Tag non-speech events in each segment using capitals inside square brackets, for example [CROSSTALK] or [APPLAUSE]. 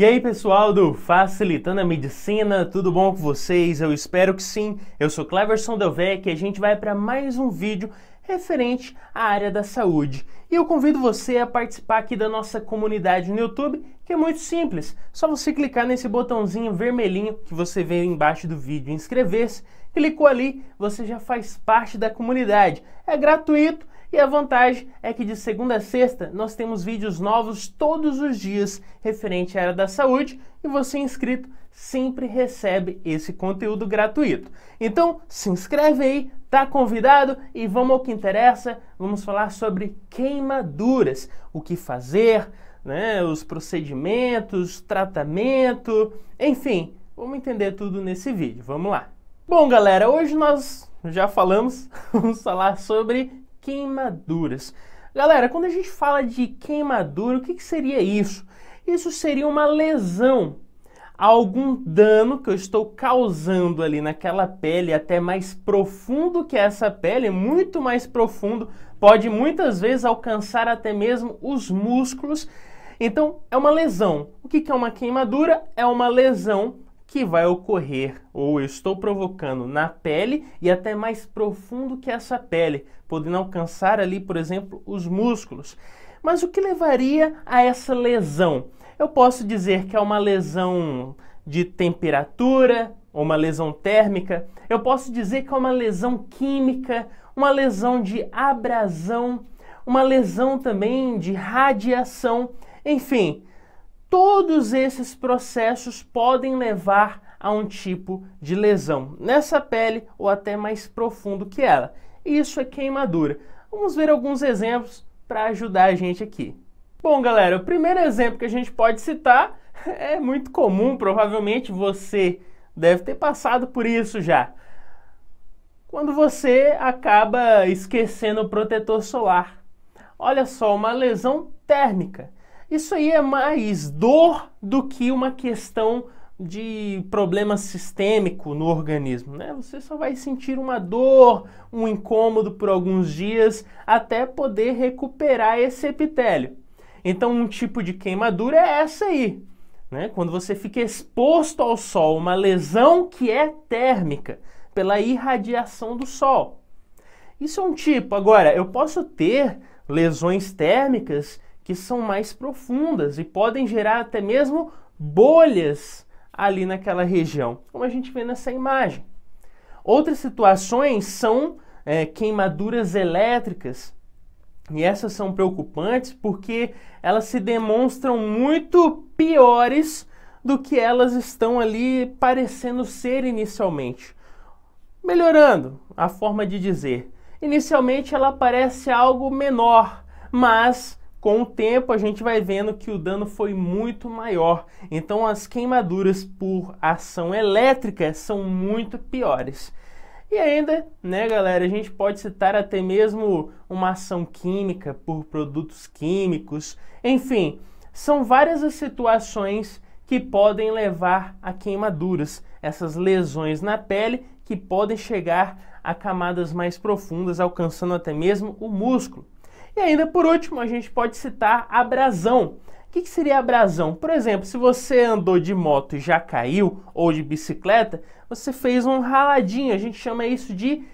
E aí, pessoal do Facilitando a Medicina, tudo bom com vocês? Eu espero que sim. Eu sou Cleverson Delvec e a gente vai para mais um vídeo referente à área da saúde. E eu convido você a participar aqui da nossa comunidade no YouTube, que é muito simples. Só você clicar nesse botãozinho vermelhinho que você vê embaixo do vídeo, inscrever-se. Clicou ali, você já faz parte da comunidade. É gratuito e a vantagem é que de segunda a sexta nós temos vídeos novos todos os dias referente à área da saúde e você inscrito sempre recebe esse conteúdo gratuito. Então, se inscreve aí, tá convidado e vamos ao que interessa. Vamos falar sobre queimaduras, o que fazer, né, os procedimentos, tratamento, enfim, vamos entender tudo nesse vídeo. Vamos lá. Bom, galera, hoje nós já falamos, [LAUGHS] vamos falar sobre queimaduras. Galera, quando a gente fala de queimadura, o que, que seria isso? Isso seria uma lesão algum dano que eu estou causando ali naquela pele, até mais profundo que essa pele, muito mais profundo, pode muitas vezes alcançar até mesmo os músculos. Então, é uma lesão. O que é uma queimadura? É uma lesão que vai ocorrer, ou eu estou provocando na pele e até mais profundo que essa pele, podendo alcançar ali, por exemplo, os músculos. Mas o que levaria a essa lesão? Eu posso dizer que é uma lesão de temperatura, ou uma lesão térmica, eu posso dizer que é uma lesão química, uma lesão de abrasão, uma lesão também de radiação, enfim, Todos esses processos podem levar a um tipo de lesão nessa pele ou até mais profundo que ela. Isso é queimadura. Vamos ver alguns exemplos para ajudar a gente aqui. Bom, galera, o primeiro exemplo que a gente pode citar [LAUGHS] é muito comum, provavelmente você deve ter passado por isso já. Quando você acaba esquecendo o protetor solar. Olha só, uma lesão térmica. Isso aí é mais dor do que uma questão de problema sistêmico no organismo, né? Você só vai sentir uma dor, um incômodo por alguns dias até poder recuperar esse epitélio. Então, um tipo de queimadura é essa aí, né? Quando você fica exposto ao sol, uma lesão que é térmica pela irradiação do sol. Isso é um tipo. Agora, eu posso ter lesões térmicas que são mais profundas e podem gerar até mesmo bolhas ali naquela região, como a gente vê nessa imagem. Outras situações são é, queimaduras elétricas, e essas são preocupantes porque elas se demonstram muito piores do que elas estão ali parecendo ser inicialmente. Melhorando a forma de dizer. Inicialmente ela parece algo menor, mas com o tempo, a gente vai vendo que o dano foi muito maior, então as queimaduras por ação elétrica são muito piores. E ainda, né, galera, a gente pode citar até mesmo uma ação química por produtos químicos. Enfim, são várias as situações que podem levar a queimaduras, essas lesões na pele que podem chegar a camadas mais profundas, alcançando até mesmo o músculo. E ainda por último, a gente pode citar abrasão. O que, que seria abrasão? Por exemplo, se você andou de moto e já caiu, ou de bicicleta, você fez um raladinho, a gente chama isso de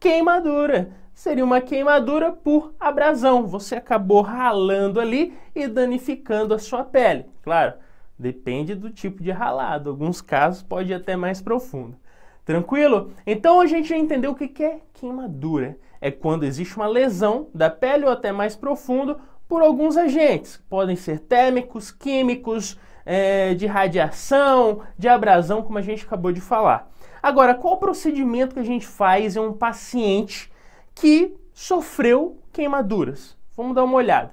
queimadura. Seria uma queimadura por abrasão. Você acabou ralando ali e danificando a sua pele. Claro, depende do tipo de ralado. Alguns casos pode ir até mais profundo. Tranquilo? Então a gente já entendeu o que é queimadura é quando existe uma lesão da pele ou até mais profundo por alguns agentes, podem ser térmicos, químicos, é, de radiação, de abrasão, como a gente acabou de falar. Agora, qual o procedimento que a gente faz em um paciente que sofreu queimaduras? Vamos dar uma olhada.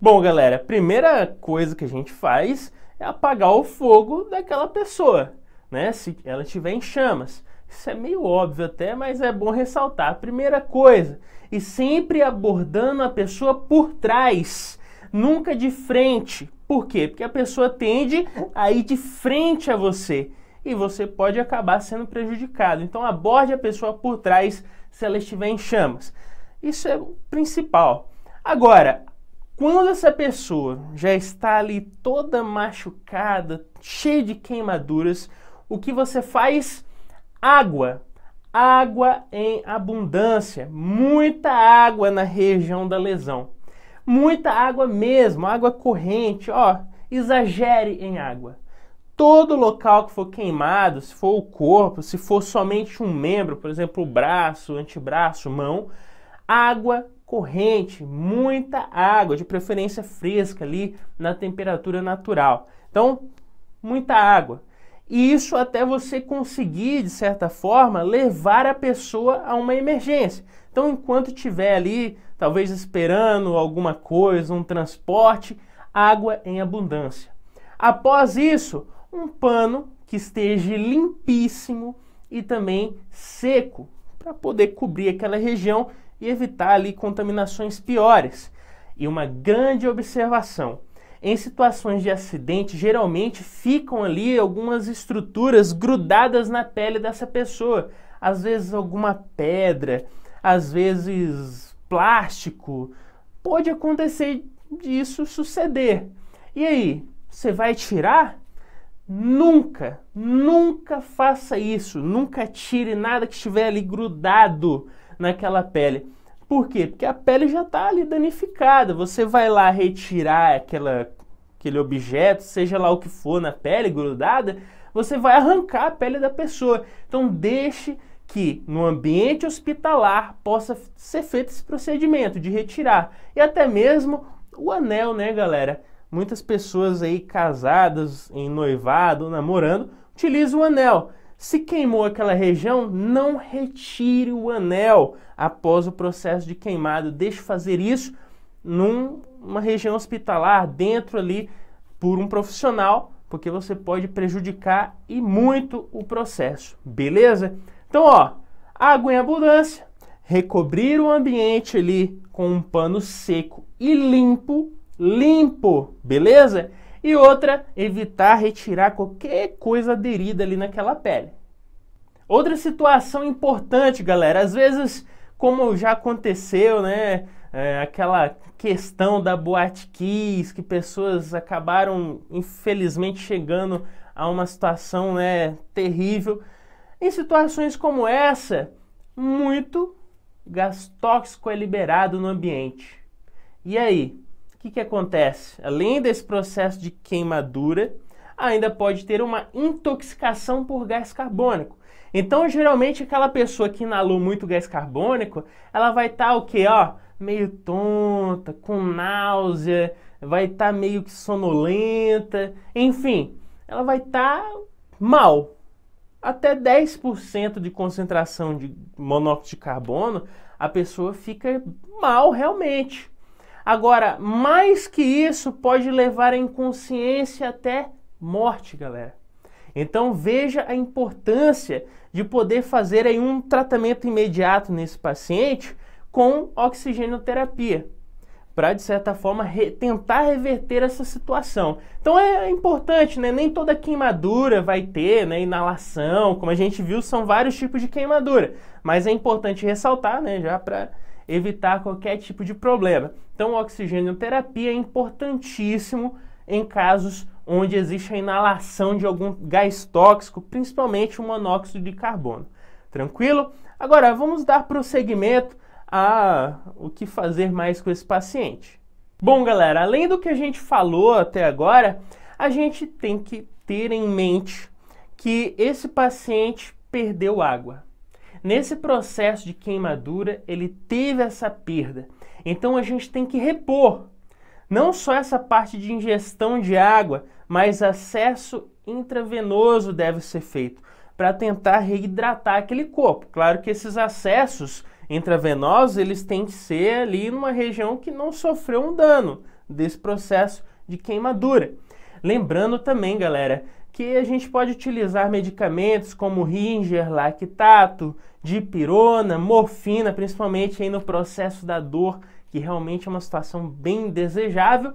Bom, galera, a primeira coisa que a gente faz é apagar o fogo daquela pessoa, né? Se ela estiver em chamas. Isso é meio óbvio até, mas é bom ressaltar. A primeira coisa, e sempre abordando a pessoa por trás, nunca de frente. Por quê? Porque a pessoa tende a ir de frente a você e você pode acabar sendo prejudicado. Então aborde a pessoa por trás se ela estiver em chamas. Isso é o principal. Agora, quando essa pessoa já está ali toda machucada, cheia de queimaduras, o que você faz? Água. Água em abundância. Muita água na região da lesão. Muita água mesmo, água corrente, ó. Exagere em água. Todo local que for queimado, se for o corpo, se for somente um membro, por exemplo, o braço, o antebraço, mão, água corrente, muita água, de preferência fresca ali na temperatura natural. Então, muita água. E isso até você conseguir, de certa forma, levar a pessoa a uma emergência. Então, enquanto estiver ali, talvez esperando alguma coisa, um transporte, água em abundância. Após isso, um pano que esteja limpíssimo e também seco, para poder cobrir aquela região e evitar ali contaminações piores. E uma grande observação: em situações de acidente, geralmente ficam ali algumas estruturas grudadas na pele dessa pessoa. Às vezes alguma pedra, às vezes plástico. Pode acontecer disso suceder. E aí, você vai tirar? Nunca, nunca faça isso. Nunca tire nada que estiver ali grudado naquela pele. Por quê? Porque a pele já está ali danificada. Você vai lá retirar aquela, aquele objeto, seja lá o que for na pele grudada, você vai arrancar a pele da pessoa. Então deixe que no ambiente hospitalar possa ser feito esse procedimento de retirar. E até mesmo o anel, né, galera? Muitas pessoas aí casadas, em noivado, namorando, utilizam o anel. Se queimou aquela região, não retire o anel após o processo de queimado. Deixe fazer isso numa região hospitalar, dentro ali, por um profissional, porque você pode prejudicar e muito o processo, beleza? Então, ó, água em abundância, recobrir o ambiente ali com um pano seco e limpo, limpo, beleza? E outra, evitar retirar qualquer coisa aderida ali naquela pele. Outra situação importante, galera, às vezes, como já aconteceu, né? É, aquela questão da boate kiss, que pessoas acabaram, infelizmente, chegando a uma situação né, terrível. Em situações como essa, muito gás tóxico é liberado no ambiente. E aí, que, que acontece? Além desse processo de queimadura, ainda pode ter uma intoxicação por gás carbônico. Então, geralmente, aquela pessoa que inalou muito gás carbônico, ela vai estar tá, o quê? Ó, meio tonta, com náusea, vai estar tá meio que sonolenta, enfim, ela vai estar tá mal. Até 10% de concentração de monóxido de carbono, a pessoa fica mal realmente. Agora, mais que isso, pode levar à inconsciência até morte, galera. Então veja a importância de poder fazer aí um tratamento imediato nesse paciente com oxigenoterapia, para de certa forma re tentar reverter essa situação. Então é importante, né? Nem toda queimadura vai ter, né? Inalação, como a gente viu, são vários tipos de queimadura, mas é importante ressaltar, né? Já para evitar qualquer tipo de problema. Então, oxigênio terapia é importantíssimo em casos onde existe a inalação de algum gás tóxico, principalmente o monóxido de carbono. Tranquilo? Agora, vamos dar prosseguimento a o que fazer mais com esse paciente. Bom, galera, além do que a gente falou até agora, a gente tem que ter em mente que esse paciente perdeu água. Nesse processo de queimadura, ele teve essa perda. Então a gente tem que repor não só essa parte de ingestão de água, mas acesso intravenoso deve ser feito para tentar reidratar aquele corpo. Claro que esses acessos intravenosos, eles têm que ser ali numa região que não sofreu um dano desse processo de queimadura. Lembrando também, galera, que a gente pode utilizar medicamentos como Ringer, lactato, dipirona, morfina, principalmente aí no processo da dor, que realmente é uma situação bem desejável,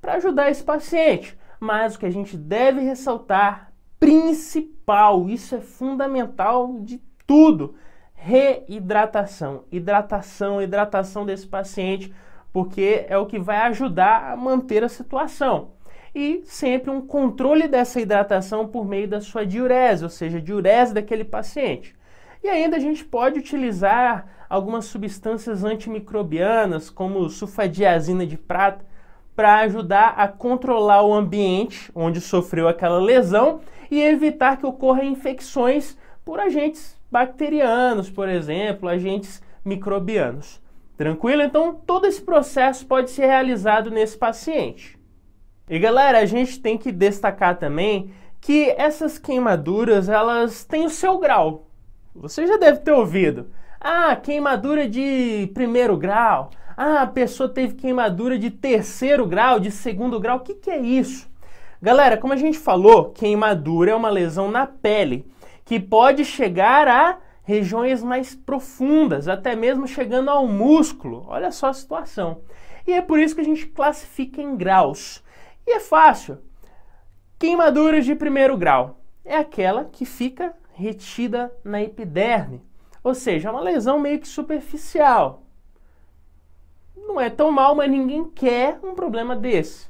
para ajudar esse paciente. Mas o que a gente deve ressaltar, principal, isso é fundamental de tudo, reidratação. Hidratação, hidratação desse paciente, porque é o que vai ajudar a manter a situação e sempre um controle dessa hidratação por meio da sua diurese, ou seja, diurese daquele paciente. E ainda a gente pode utilizar algumas substâncias antimicrobianas, como sulfadiazina de prata, para ajudar a controlar o ambiente onde sofreu aquela lesão e evitar que ocorram infecções por agentes bacterianos, por exemplo, agentes microbianos. Tranquilo? Então, todo esse processo pode ser realizado nesse paciente. E galera, a gente tem que destacar também que essas queimaduras, elas têm o seu grau. Você já deve ter ouvido. Ah, queimadura de primeiro grau. Ah, a pessoa teve queimadura de terceiro grau, de segundo grau. O que, que é isso? Galera, como a gente falou, queimadura é uma lesão na pele que pode chegar a regiões mais profundas, até mesmo chegando ao músculo. Olha só a situação. E é por isso que a gente classifica em graus. E é fácil. Queimadura de primeiro grau é aquela que fica retida na epiderme, ou seja, é uma lesão meio que superficial. Não é tão mal, mas ninguém quer um problema desse.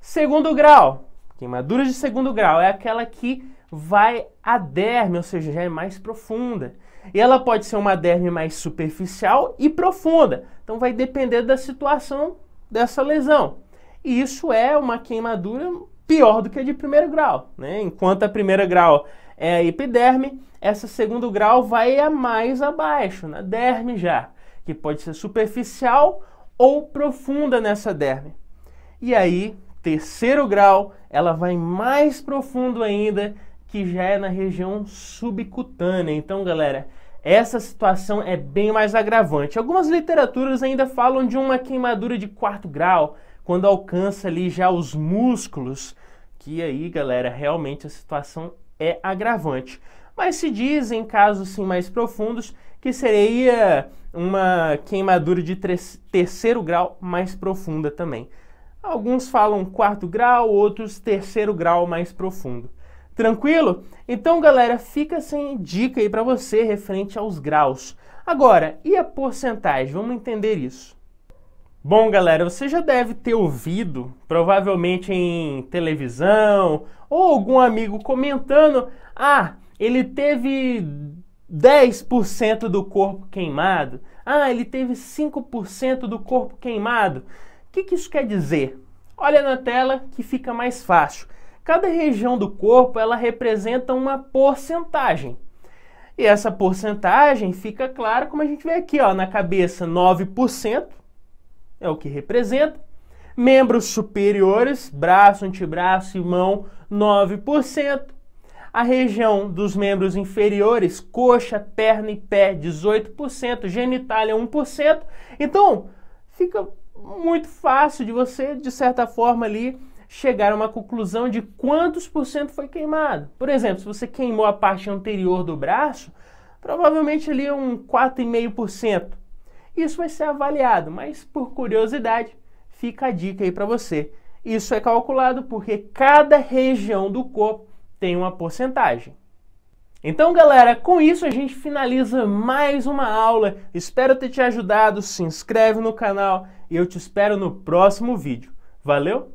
Segundo grau, queimadura de segundo grau é aquela que vai à derme, ou seja, já é mais profunda. E ela pode ser uma derme mais superficial e profunda. Então vai depender da situação dessa lesão. E isso é uma queimadura pior do que a de primeiro grau, né? Enquanto a primeira grau é a epiderme, essa segundo grau vai a mais abaixo, na derme já, que pode ser superficial ou profunda nessa derme. E aí, terceiro grau, ela vai mais profundo ainda, que já é na região subcutânea. Então, galera, essa situação é bem mais agravante. Algumas literaturas ainda falam de uma queimadura de quarto grau, quando alcança ali já os músculos, que aí, galera, realmente a situação é agravante. Mas se diz em casos sim mais profundos que seria uma queimadura de terceiro grau mais profunda também. Alguns falam quarto grau, outros terceiro grau mais profundo. Tranquilo? Então, galera, fica sem dica aí para você referente aos graus. Agora, e a porcentagem? Vamos entender isso. Bom, galera, você já deve ter ouvido, provavelmente em televisão ou algum amigo comentando: ah, ele teve 10% do corpo queimado, ah, ele teve 5% do corpo queimado. O que, que isso quer dizer? Olha na tela que fica mais fácil. Cada região do corpo ela representa uma porcentagem. E essa porcentagem fica clara como a gente vê aqui, ó, na cabeça 9%, é o que representa. Membros superiores, braço, antebraço e mão, 9%. A região dos membros inferiores, coxa, perna e pé, 18%, genitália 1%. Então, fica muito fácil de você, de certa forma ali, chegar a uma conclusão de quantos por cento foi queimado. Por exemplo, se você queimou a parte anterior do braço, provavelmente ali é um 4,5%. Isso vai ser avaliado, mas por curiosidade, fica a dica aí para você. Isso é calculado porque cada região do corpo tem uma porcentagem. Então, galera, com isso a gente finaliza mais uma aula. Espero ter te ajudado. Se inscreve no canal e eu te espero no próximo vídeo. Valeu!